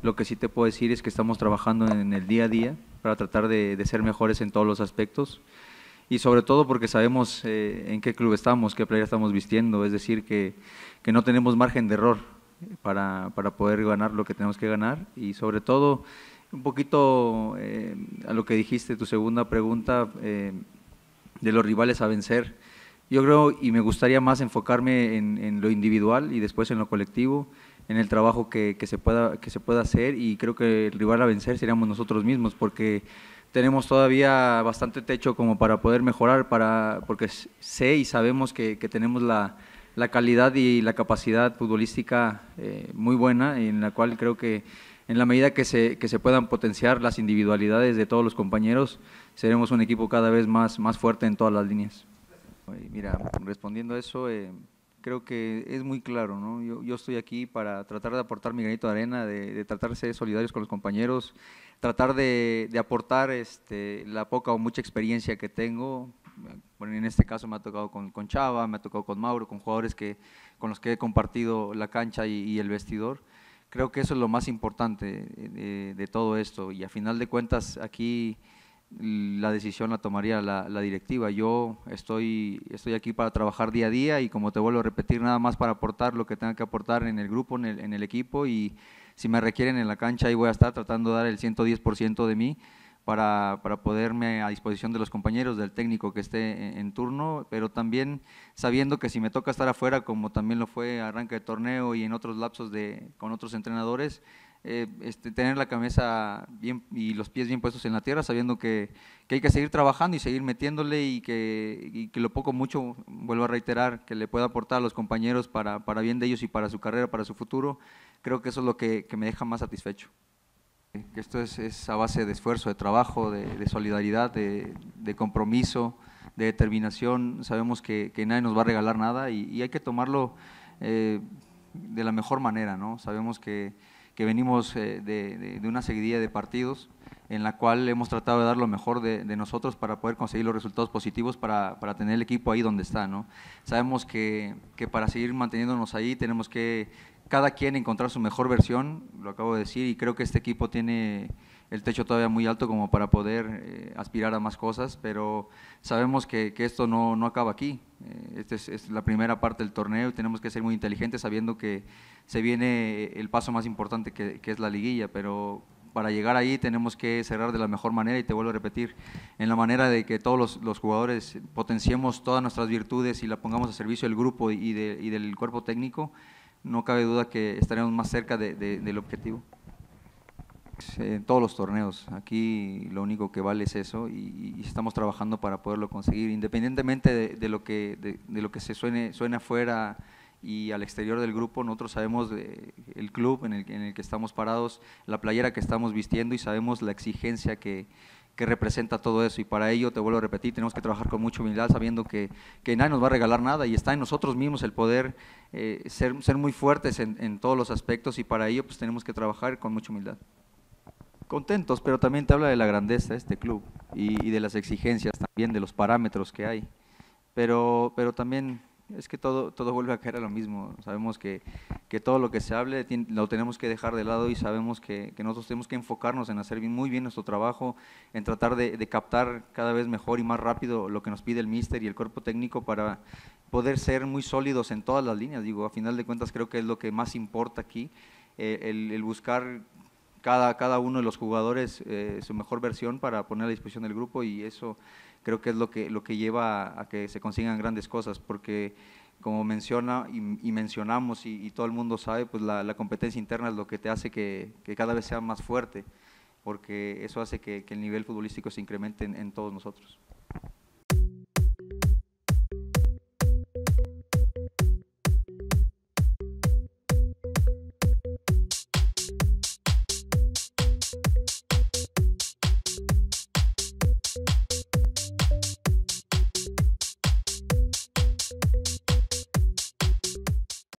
Lo que sí te puedo decir es que estamos trabajando en el día a día para tratar de, ser mejores en todos los aspectos y sobre todo porque sabemos eh, en qué club estamos, qué playa estamos vistiendo, es decir, que, no tenemos margen de error para, poder ganar lo que tenemos que ganar y sobre todo un poquito eh, a lo que dijiste, tu segunda pregunta eh, de los rivales a vencer. Yo creo y me gustaría más enfocarme en lo individual y después en lo colectivo en el trabajo que, se pueda, que se pueda hacer y creo que el rival a vencer seríamos nosotros mismos porque tenemos todavía bastante techo como para poder mejorar, para, porque sé y sabemos que, tenemos la, calidad y la capacidad futbolística eh, muy buena, en la cual creo que en la medida que se, puedan potenciar las individualidades de todos los compañeros, seremos un equipo cada vez más, más fuerte en todas las líneas. Mira, respondiendo a eso... Eh, creo que es muy claro, ¿no? Yo, yo, estoy aquí para tratar de aportar mi granito de arena, de, tratar de ser solidarios con los compañeros, tratar de, aportar este, la poca o mucha experiencia que tengo. en este caso me ha tocado con, con, Chava, me ha tocado con Mauro, con jugadores que, con los que he compartido la cancha y, el vestidor. Creo que eso es lo más importante eh, de, de todo esto y a final de cuentas aquí la decisión la tomaría la, directiva. Yo estoy, estoy aquí para trabajar día a día y como te vuelvo a repetir, nada más para aportar lo que tenga que aportar en el grupo, en el, equipo y si me requieren en la cancha ahí voy a estar tratando de dar el 110% de mí para, para, poderme a disposición de los compañeros, del técnico que esté en, en, turno, pero también sabiendo que si me toca estar afuera, como también lo fue arranque de torneo y en otros lapsos de, con otros entrenadores, eh, este, tener la cabeza bien y los pies bien puestos en la tierra, sabiendo que, que hay que seguir trabajando y seguir metiéndole y que, y que, lo poco mucho, vuelvo a reiterar, que le pueda aportar a los compañeros para, para, bien de ellos y para su carrera, para su futuro, creo que eso es lo que, me deja más satisfecho. Eh, que esto es, a base de esfuerzo, de trabajo, de, solidaridad, de, compromiso, de determinación. Sabemos que, nadie nos va a regalar nada y, hay que tomarlo eh, de la mejor manera, ¿no? Sabemos que, que venimos eh, de, de, una seguidilla de partidos en la cual hemos tratado de dar lo mejor de, nosotros para poder conseguir los resultados positivos para, para, tener el equipo ahí donde está. ¿no? Sabemos que, que para seguir manteniéndonos ahí tenemos que cada quien encontrar su mejor versión, lo acabo de decir, y creo que este equipo tiene el techo todavía muy alto como para poder eh, aspirar a más cosas, pero sabemos que, que esto no, no, acaba aquí. Eh, esta es, la primera parte del torneo y tenemos que ser muy inteligentes sabiendo que se viene el paso más importante que, que es la liguilla, pero para llegar ahí tenemos que cerrar de la mejor manera y te vuelvo a repetir, en la manera de que todos los, jugadores potenciemos todas nuestras virtudes y la pongamos a servicio del grupo y, del cuerpo técnico, no cabe duda que estaremos más cerca del objetivo. Pues, eh, en todos los torneos, aquí lo único que vale es eso y, y estamos trabajando para poderlo conseguir, independientemente de, lo que, de, lo que se suene, suene afuera y al exterior del grupo nosotros sabemos el club en el, que estamos parados, la playera que estamos vistiendo y sabemos la exigencia que, que representa todo eso. Y para ello, te vuelvo a repetir, tenemos que trabajar con mucha humildad, sabiendo que, que nadie nos va a regalar nada y está en nosotros mismos el poder eh, ser, ser, muy fuertes en, en, todos los aspectos y para ello pues tenemos que trabajar con mucha humildad. Contentos, pero también te habla de la grandeza de este club y, y de las exigencias también, de los parámetros que hay. Pero, pero también es que todo, todo vuelve a caer a lo mismo. Sabemos que, todo lo que se hable lo tenemos que dejar de lado y sabemos que, nosotros tenemos que enfocarnos en hacer muy bien nuestro trabajo, en tratar de, captar cada vez mejor y más rápido lo que nos pide el míster y el cuerpo técnico para poder ser muy sólidos en todas las líneas. Digo, a final de cuentas creo que es lo que más importa aquí, eh, el buscar cada, cada uno de los jugadores eh, su mejor versión para poner a disposición del grupo y eso creo que es lo que, lo que lleva a, que se consigan grandes cosas, porque como menciona y, mencionamos y, todo el mundo sabe, pues la, competencia interna es lo que te hace que, cada vez sea más fuerte, porque eso hace que, el nivel futbolístico se incremente en todos nosotros.